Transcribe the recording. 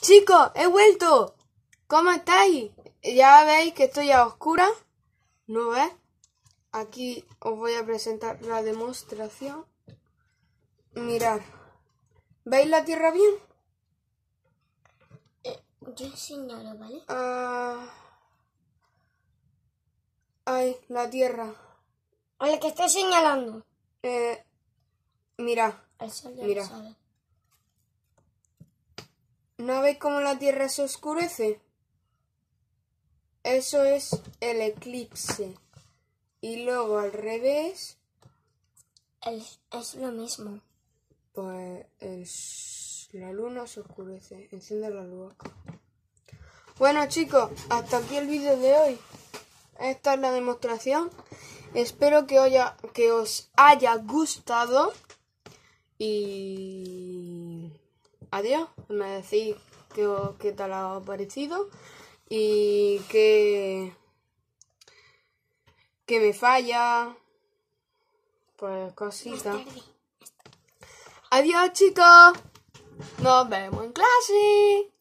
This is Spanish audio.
Chicos, he vuelto. ¿Cómo estáis? Ya veis que estoy a oscura. ¿No ves? Aquí os voy a presentar la demostración. Mirad. ¿Veis la tierra bien? Eh, yo señalo, ¿vale? Ah... la tierra. A la que estoy señalando. Eh, mira. El mira. ¿No veis cómo la Tierra se oscurece? Eso es el eclipse. Y luego al revés. es lo mismo. Pues la luna se oscurece. Enciende la luz. Bueno chicos, hasta aquí el vídeo de hoy. Esta es la demostración. Espero que, que os haya gustado. Y adiós, me decís qué, qué tal ha parecido y qué, que me falla, pues cositas. Adiós chicos, nos vemos en clase.